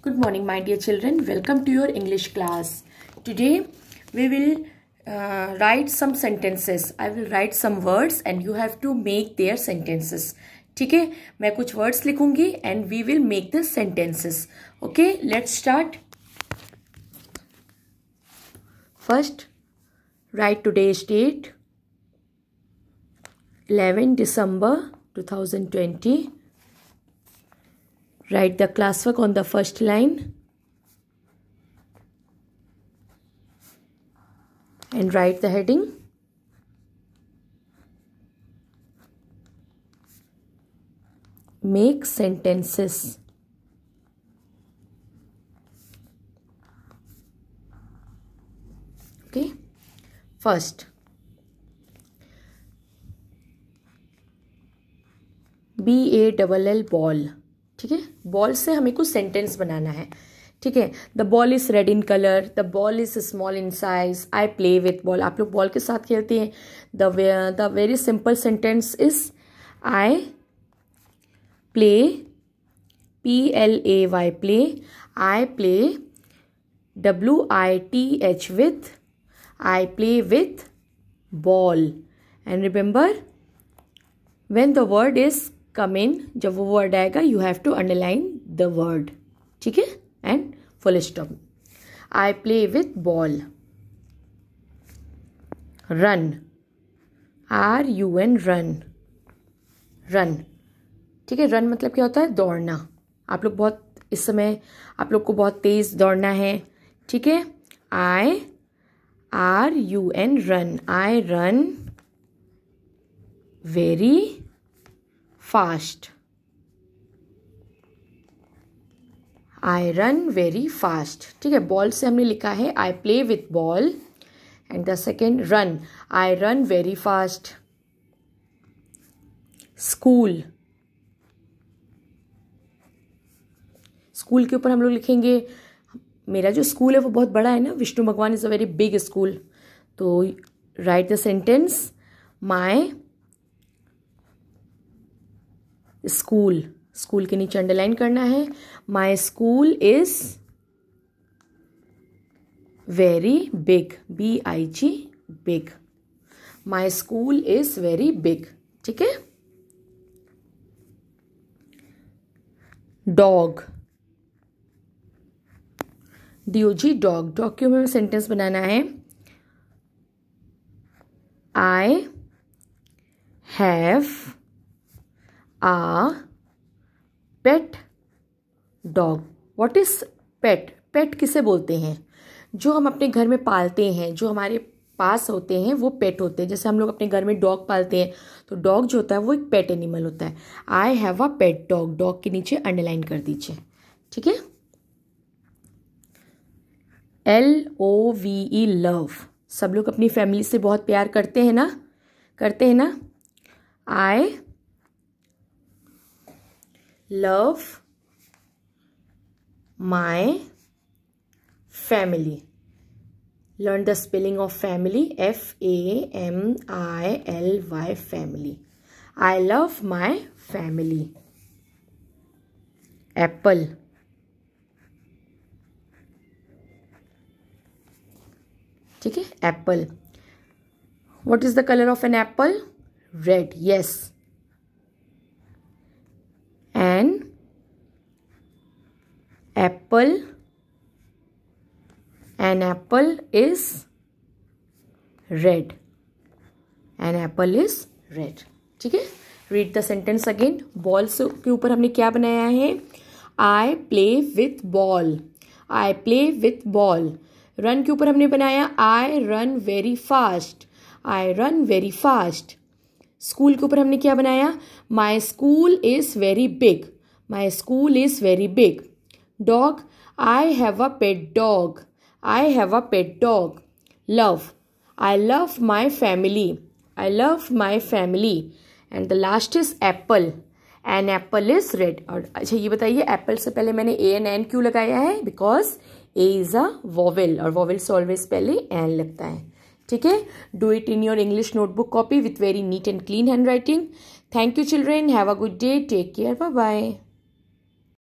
Good morning my dear children. Welcome to your English class. Today we will uh, write some sentences. I will write some words and you have to make their sentences. ठीक है मैं कुछ words लिखूंगी and we will make the sentences. Okay let's start. First write today's date. 11 December 2020. Write the classwork on the first line and write the heading. Make sentences. Okay, first. B A double L ball. ठीक है ball से हमें कुछ sentence बनाना है ठीक है the ball is red in colour the ball is small in size I play with ball आप लोग बॉल के साथ खेलते हैं the the very simple sentence is I play P L A Y play I play W I T H with I play with ball and remember when the word is come in जब वो word आएगा you have to underline the word ठीक है and full stop I play with ball run R U N run run ठीक है run मतलब क्या होता है दौड़ना आप लोग बहुत इस समय आप लोग को बहुत तेज़ दौड़ना है ठीक है I R U N run I run very fast. I run very fast ठीक है बॉल से हमने लिखा है I play with ball and the second run I run very fast school school के ऊपर हम लोग लिखेंगे मेरा जो स्कूल है वो बहुत बड़ा है ना विष्णु भगवान is a very big school तो right the sentence my school school के नीचे अंडरलाइन करना है my school is very big B I G big my school is very big ठीक है डॉग डीओजी डॉग डॉग क्यों में सेंटेंस बनाना है I have a pet dog what is pet pet किसे बोलते हैं जो हम अपने घर में पालते हैं जो हमारे पास होते हैं वो पेट होते हैं जैसे हम लोग अपने घर में डॉग पालते हैं तो डॉग जो होता है वो एक पेट एनिमल होता है I have a pet dog dog के नीचे अंडरलाइन कर दीजिए ठीक है L O V E love सब लोग अपनी फैमिली से बहुत प्यार करते हैं ना करते हैं ना आई love my family. Learn the spelling of family. F-A-M-I-L-Y family. I love my family. Apple. ठीक है apple what is the colour of an apple red yes an apple an apple is red an apple is red ठीक है read the sentence again balls के ऊपर हमने क्या बनाया है I play with ball I play with ball run के ऊपर हमने बनाया I run very fast I run very fast school के ऊपर हमने क्या बनाया my school is very big my school is very big dog I have a pet dog I have a pet dog love I love my family I love my family and the last is apple an apple is red और अच्छा ये बताइए Apple से पहले मैंने A N N क्यों लगाया है because A is a vowel और वॉवेल से ऑलवेज पहले एन लगता है ठीक है do it in your English notebook copy with very neat and clean handwriting thank you children have a good day take care bye bye